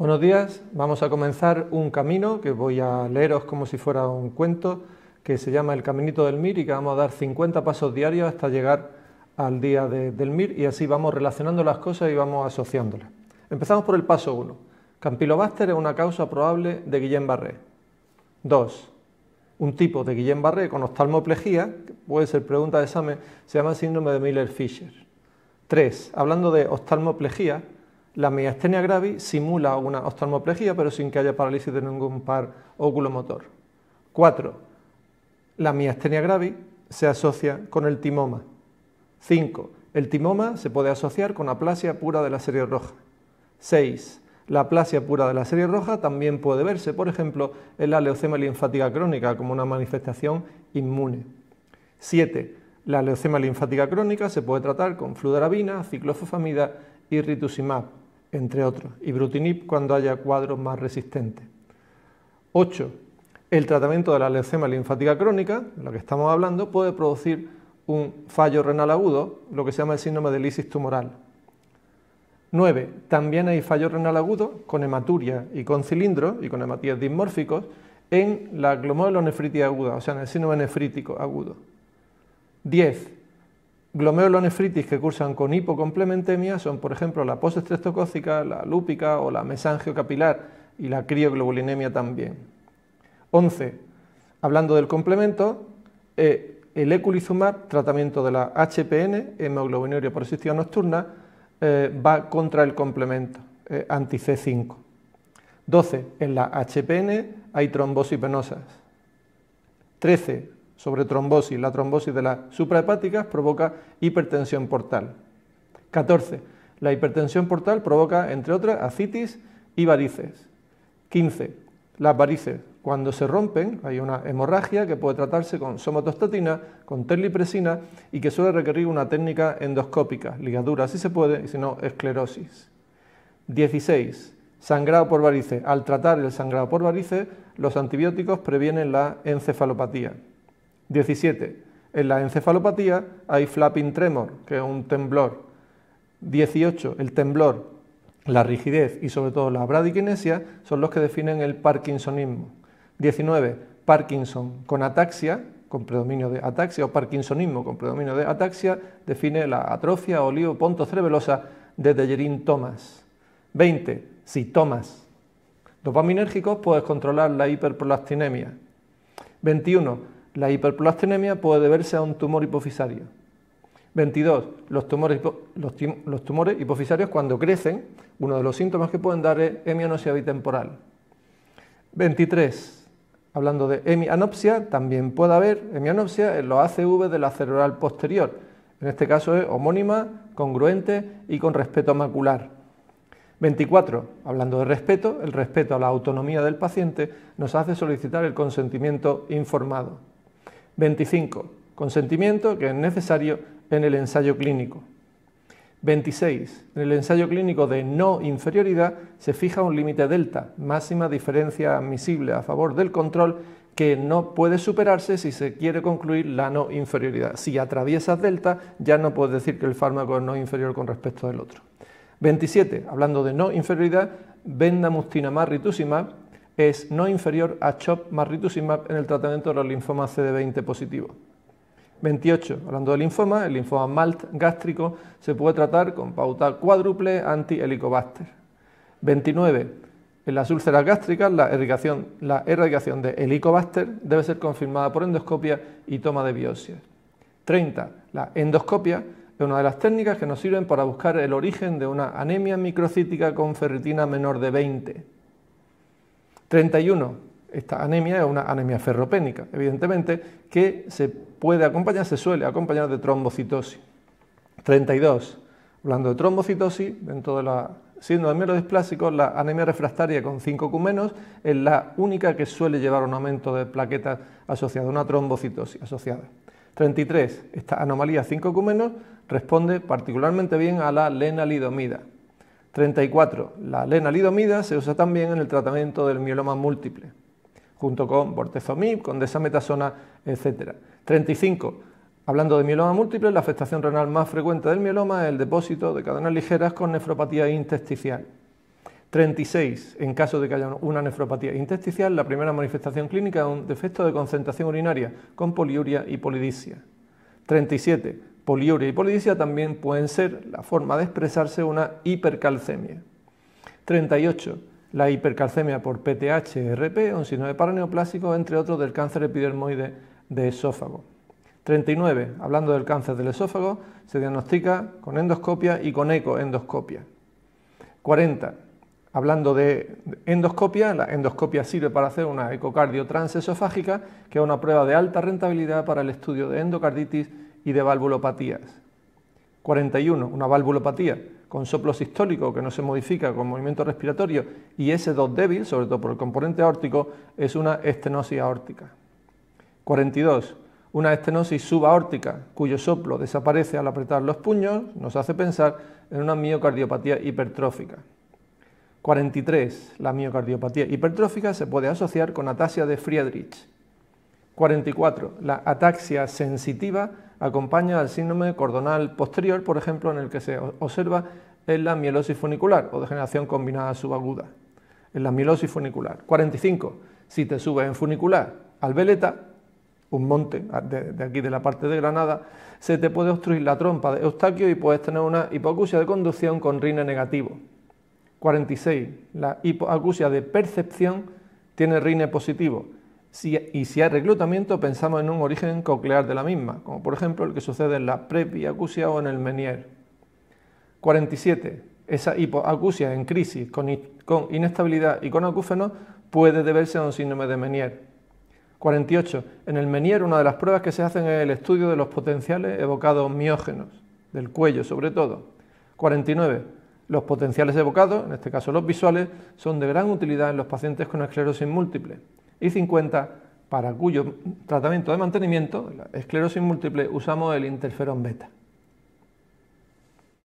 Buenos días, vamos a comenzar un camino que voy a leeros como si fuera un cuento que se llama El Caminito del Mir y que vamos a dar 50 pasos diarios hasta llegar al día del Mir y así vamos relacionando las cosas y vamos asociándolas. Empezamos por el paso 1. Campylobacter es una causa probable de Guillain-Barré. 2. Un tipo de Guillain-Barré con oftalmoplejía, que puede ser pregunta de examen, se llama síndrome de Miller-Fisher. 3. Hablando de oftalmoplejía, la miastenia gravis simula una oftalmoplejía, pero sin que haya parálisis de ningún par oculomotor. 4. La miastenia gravis se asocia con el timoma. 5. El timoma se puede asociar con aplasia pura de la serie roja. 6. La aplasia pura de la serie roja también puede verse, por ejemplo, en la leucemia linfática crónica como una manifestación inmune. 7. La leucemia linfática crónica se puede tratar con fludarabina, ciclofosfamida y rituximab entre otros, y Brutinib cuando haya cuadros más resistentes. 8. El tratamiento de la leucemia linfática crónica, de lo que estamos hablando, puede producir un fallo renal agudo, lo que se llama el síndrome de lisis tumoral. 9. También hay fallo renal agudo con hematuria y con cilindros y con hematías dismórficos en la glomerulonefritis aguda, o sea, en el síndrome nefrítico agudo. 10. Gloméolonefritis que cursan con hipocomplementemia son, por ejemplo, la postestreptocócica, la lúpica o la mesangiocapilar y la crioglobulinemia también. 11. Hablando del complemento, eh, el eculizumab, tratamiento de la HPN, hemoglobinuria resistencia nocturna, eh, va contra el complemento, eh, anti-C5. 12. En la HPN hay trombosis venosas. 13 sobre trombosis. La trombosis de las suprahepáticas provoca hipertensión portal. 14. La hipertensión portal provoca, entre otras, ascitis y varices. 15. Las varices. Cuando se rompen, hay una hemorragia que puede tratarse con somatostatina, con terlipresina y que suele requerir una técnica endoscópica, ligadura si se puede, y si no, esclerosis. 16. Sangrado por varices. Al tratar el sangrado por varices, los antibióticos previenen la encefalopatía. 17. En la encefalopatía hay flapping tremor, que es un temblor. 18. El temblor, la rigidez y sobre todo la bradicinesia son los que definen el parkinsonismo. 19. Parkinson con ataxia, con predominio de ataxia, o parkinsonismo con predominio de ataxia, define la atrofia o cerebelosa de Tellerín Thomas. 20. Thomas. Dopaminérgicos puedes controlar la hiperprolactinemia. 21 la hiperplastinemia puede deberse a un tumor hipofisario. 22. Los tumores, hipofisarios cuando crecen, uno de los síntomas que pueden dar es hemianopsia bitemporal. 23. Hablando de hemianopsia, también puede haber hemianopsia en los ACV de la cerebral posterior. En este caso es homónima, congruente y con respeto macular. 24. Hablando de respeto, el respeto a la autonomía del paciente nos hace solicitar el consentimiento informado. 25. Consentimiento que es necesario en el ensayo clínico. 26. En el ensayo clínico de no inferioridad se fija un límite delta, máxima diferencia admisible a favor del control, que no puede superarse si se quiere concluir la no inferioridad. Si atraviesas delta, ya no puedes decir que el fármaco es no inferior con respecto al otro. 27. Hablando de no inferioridad, vendamustina rituximab es no inferior a CHOP más MAP... en el tratamiento de los linfomas CD20 positivos. 28. Hablando de linfoma, el linfoma MALT gástrico se puede tratar con pauta cuádruple anti-helicobacter. 29. En las úlceras gástricas, la erradicación, la de helicobacter debe ser confirmada por endoscopia y toma de biopsias. 30. La endoscopia es una de las técnicas que nos sirven para buscar el origen de una anemia microcítica con ferritina menor de 20. 31, esta anemia es una anemia ferropénica, evidentemente, que se puede acompañar, se suele acompañar de trombocitosis. 32, hablando de trombocitosis, dentro de la síndrome mielodisplásicos, la anemia refractaria con 5Q es la única que suele llevar un aumento de plaquetas asociada, una trombocitosis asociada. 33, esta anomalía 5Q responde particularmente bien a la lenalidomida. 34. La lenalidomida se usa también en el tratamiento del mieloma múltiple, junto con bortezomib, con desametasona, etc. 35. Hablando de mieloma múltiple, la afectación renal más frecuente del mieloma es el depósito de cadenas ligeras con nefropatía intestinal. 36. En caso de que haya una nefropatía intesticial, la primera manifestación clínica es un defecto de concentración urinaria con poliuria y polidipsia. 37. Poliuria y polidicia también pueden ser la forma de expresarse una hipercalcemia. 38. La hipercalcemia por PTHrP RP, un signo de paraneoplásico, entre otros del cáncer epidermoide de esófago. 39. Hablando del cáncer del esófago, se diagnostica con endoscopia y con ecoendoscopia. 40. Hablando de endoscopia, la endoscopia sirve para hacer una transesofágica, que es una prueba de alta rentabilidad para el estudio de endocarditis y de valvulopatías. 41. Una valvulopatía con soplo sistólico que no se modifica con movimiento respiratorio y ese 2 débil, sobre todo por el componente aórtico, es una estenosis aórtica. 42. Una estenosis subaórtica cuyo soplo desaparece al apretar los puños nos hace pensar en una miocardiopatía hipertrófica. 43. La miocardiopatía hipertrófica se puede asociar con atasia de Friedrich, 44. La ataxia sensitiva acompaña al síndrome cordonal posterior, por ejemplo, en el que se observa en la mielosis funicular o degeneración combinada subaguda. En la mielosis funicular. 45. Si te subes en funicular al veleta, un monte de, aquí de la parte de Granada, se te puede obstruir la trompa de Eustaquio y puedes tener una hipoacusia de conducción con rine negativo. 46. La hipoacusia de percepción tiene rine positivo y si hay reclutamiento, pensamos en un origen coclear de la misma, como por ejemplo el que sucede en la prepiacusia o en el menier. 47. Esa hipoacusia en crisis con, inestabilidad y con acúfenos puede deberse a un síndrome de menier. 48. En el menier, una de las pruebas que se hacen es el estudio de los potenciales evocados miógenos, del cuello sobre todo. 49. Los potenciales evocados, en este caso los visuales, son de gran utilidad en los pacientes con esclerosis múltiple y 50 para cuyo tratamiento de mantenimiento, esclerosis múltiple, usamos el interferón beta.